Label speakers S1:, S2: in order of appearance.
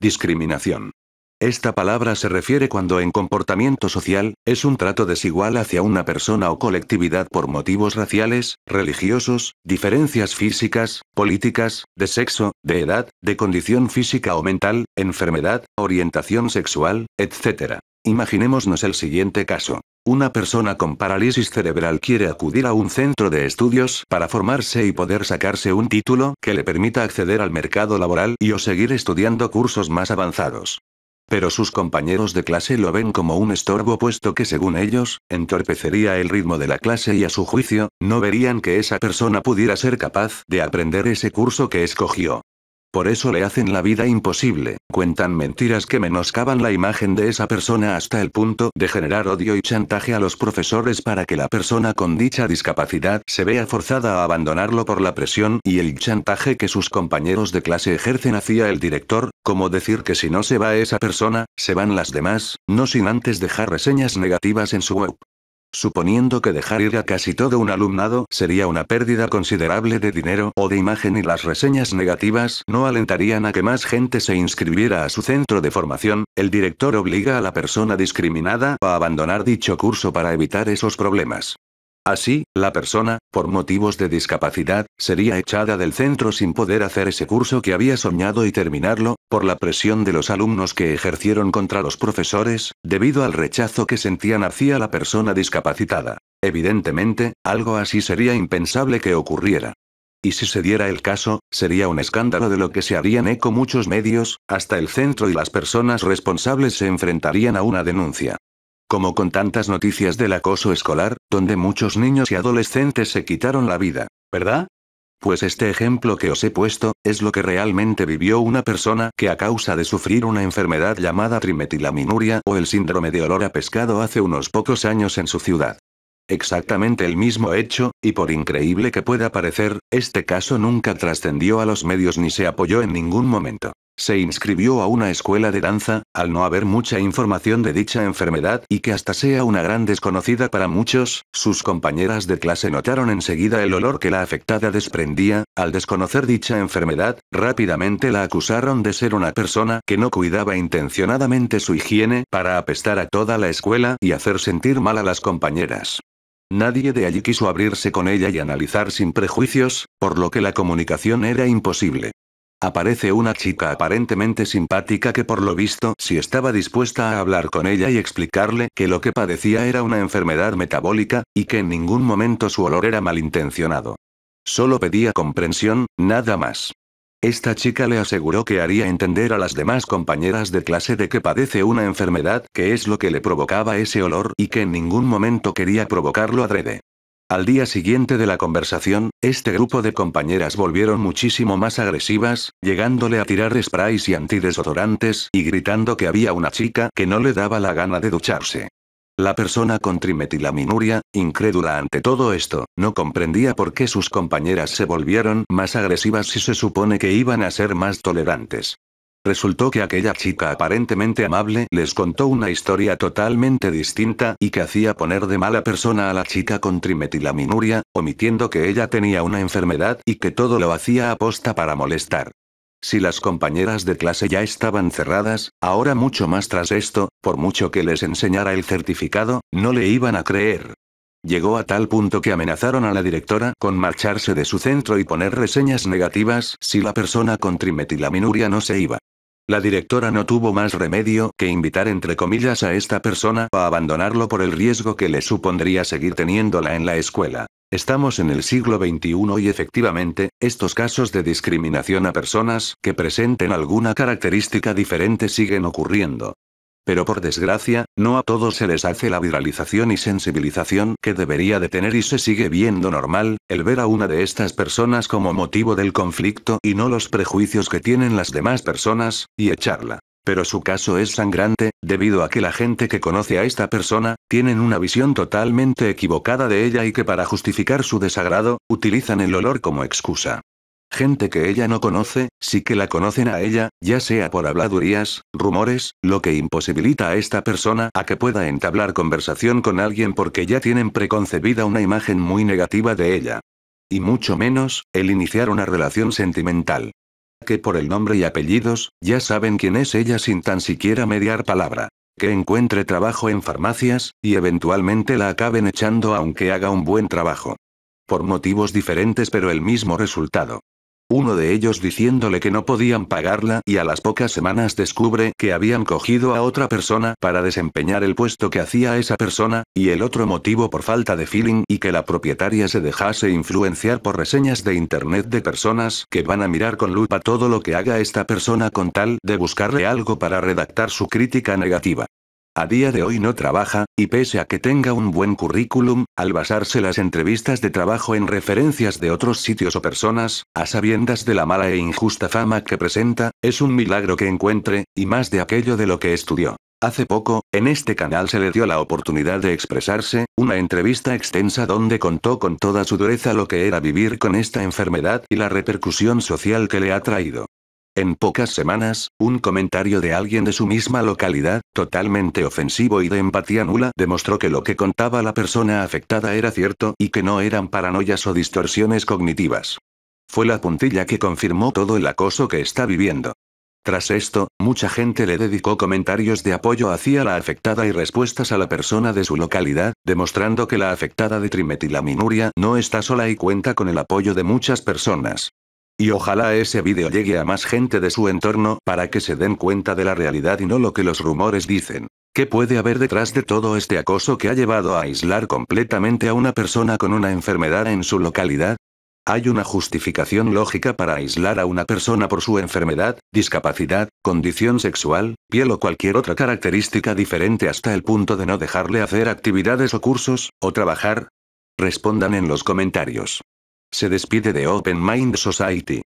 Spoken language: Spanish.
S1: Discriminación. Esta palabra se refiere cuando en comportamiento social, es un trato desigual hacia una persona o colectividad por motivos raciales, religiosos, diferencias físicas, políticas, de sexo, de edad, de condición física o mental, enfermedad, orientación sexual, etc. Imaginémonos el siguiente caso. Una persona con parálisis cerebral quiere acudir a un centro de estudios para formarse y poder sacarse un título que le permita acceder al mercado laboral y o seguir estudiando cursos más avanzados. Pero sus compañeros de clase lo ven como un estorbo puesto que según ellos, entorpecería el ritmo de la clase y a su juicio, no verían que esa persona pudiera ser capaz de aprender ese curso que escogió. Por eso le hacen la vida imposible, cuentan mentiras que menoscaban la imagen de esa persona hasta el punto de generar odio y chantaje a los profesores para que la persona con dicha discapacidad se vea forzada a abandonarlo por la presión y el chantaje que sus compañeros de clase ejercen hacia el director, como decir que si no se va esa persona, se van las demás, no sin antes dejar reseñas negativas en su web. Suponiendo que dejar ir a casi todo un alumnado sería una pérdida considerable de dinero o de imagen y las reseñas negativas no alentarían a que más gente se inscribiera a su centro de formación, el director obliga a la persona discriminada a abandonar dicho curso para evitar esos problemas. Así, la persona, por motivos de discapacidad, sería echada del centro sin poder hacer ese curso que había soñado y terminarlo, por la presión de los alumnos que ejercieron contra los profesores, debido al rechazo que sentían hacia la persona discapacitada. Evidentemente, algo así sería impensable que ocurriera. Y si se diera el caso, sería un escándalo de lo que se harían eco muchos medios, hasta el centro y las personas responsables se enfrentarían a una denuncia. Como con tantas noticias del acoso escolar, donde muchos niños y adolescentes se quitaron la vida, ¿verdad? Pues este ejemplo que os he puesto, es lo que realmente vivió una persona que a causa de sufrir una enfermedad llamada trimetilaminuria o el síndrome de olor a pescado hace unos pocos años en su ciudad. Exactamente el mismo hecho, y por increíble que pueda parecer, este caso nunca trascendió a los medios ni se apoyó en ningún momento. Se inscribió a una escuela de danza, al no haber mucha información de dicha enfermedad y que hasta sea una gran desconocida para muchos, sus compañeras de clase notaron enseguida el olor que la afectada desprendía, al desconocer dicha enfermedad, rápidamente la acusaron de ser una persona que no cuidaba intencionadamente su higiene para apestar a toda la escuela y hacer sentir mal a las compañeras. Nadie de allí quiso abrirse con ella y analizar sin prejuicios, por lo que la comunicación era imposible. Aparece una chica aparentemente simpática que por lo visto si estaba dispuesta a hablar con ella y explicarle que lo que padecía era una enfermedad metabólica, y que en ningún momento su olor era malintencionado. Solo pedía comprensión, nada más. Esta chica le aseguró que haría entender a las demás compañeras de clase de que padece una enfermedad que es lo que le provocaba ese olor y que en ningún momento quería provocarlo adrede. Al día siguiente de la conversación, este grupo de compañeras volvieron muchísimo más agresivas, llegándole a tirar sprays y antidesodorantes y gritando que había una chica que no le daba la gana de ducharse. La persona con trimetilaminuria, incrédula ante todo esto, no comprendía por qué sus compañeras se volvieron más agresivas si se supone que iban a ser más tolerantes. Resultó que aquella chica aparentemente amable les contó una historia totalmente distinta y que hacía poner de mala persona a la chica con trimetilaminuria, omitiendo que ella tenía una enfermedad y que todo lo hacía aposta para molestar. Si las compañeras de clase ya estaban cerradas, ahora mucho más tras esto, por mucho que les enseñara el certificado, no le iban a creer. Llegó a tal punto que amenazaron a la directora con marcharse de su centro y poner reseñas negativas si la persona con trimetilaminuria no se iba. La directora no tuvo más remedio que invitar entre comillas a esta persona a abandonarlo por el riesgo que le supondría seguir teniéndola en la escuela. Estamos en el siglo XXI y efectivamente, estos casos de discriminación a personas que presenten alguna característica diferente siguen ocurriendo. Pero por desgracia, no a todos se les hace la viralización y sensibilización que debería de tener y se sigue viendo normal, el ver a una de estas personas como motivo del conflicto y no los prejuicios que tienen las demás personas, y echarla. Pero su caso es sangrante, debido a que la gente que conoce a esta persona, tienen una visión totalmente equivocada de ella y que para justificar su desagrado, utilizan el olor como excusa. Gente que ella no conoce, sí que la conocen a ella, ya sea por habladurías, rumores, lo que imposibilita a esta persona a que pueda entablar conversación con alguien porque ya tienen preconcebida una imagen muy negativa de ella. Y mucho menos, el iniciar una relación sentimental. Que por el nombre y apellidos, ya saben quién es ella sin tan siquiera mediar palabra que encuentre trabajo en farmacias, y eventualmente la acaben echando aunque haga un buen trabajo. Por motivos diferentes pero el mismo resultado. Uno de ellos diciéndole que no podían pagarla y a las pocas semanas descubre que habían cogido a otra persona para desempeñar el puesto que hacía esa persona, y el otro motivo por falta de feeling y que la propietaria se dejase influenciar por reseñas de internet de personas que van a mirar con lupa todo lo que haga esta persona con tal de buscarle algo para redactar su crítica negativa. A día de hoy no trabaja, y pese a que tenga un buen currículum, al basarse las entrevistas de trabajo en referencias de otros sitios o personas, a sabiendas de la mala e injusta fama que presenta, es un milagro que encuentre, y más de aquello de lo que estudió. Hace poco, en este canal se le dio la oportunidad de expresarse, una entrevista extensa donde contó con toda su dureza lo que era vivir con esta enfermedad y la repercusión social que le ha traído. En pocas semanas, un comentario de alguien de su misma localidad, totalmente ofensivo y de empatía nula, demostró que lo que contaba la persona afectada era cierto y que no eran paranoias o distorsiones cognitivas. Fue la puntilla que confirmó todo el acoso que está viviendo. Tras esto, mucha gente le dedicó comentarios de apoyo hacia la afectada y respuestas a la persona de su localidad, demostrando que la afectada de trimetilaminuria no está sola y cuenta con el apoyo de muchas personas. Y ojalá ese vídeo llegue a más gente de su entorno para que se den cuenta de la realidad y no lo que los rumores dicen. ¿Qué puede haber detrás de todo este acoso que ha llevado a aislar completamente a una persona con una enfermedad en su localidad? ¿Hay una justificación lógica para aislar a una persona por su enfermedad, discapacidad, condición sexual, piel o cualquier otra característica diferente hasta el punto de no dejarle hacer actividades o cursos, o trabajar? Respondan en los comentarios. Se despide de Open Mind Society.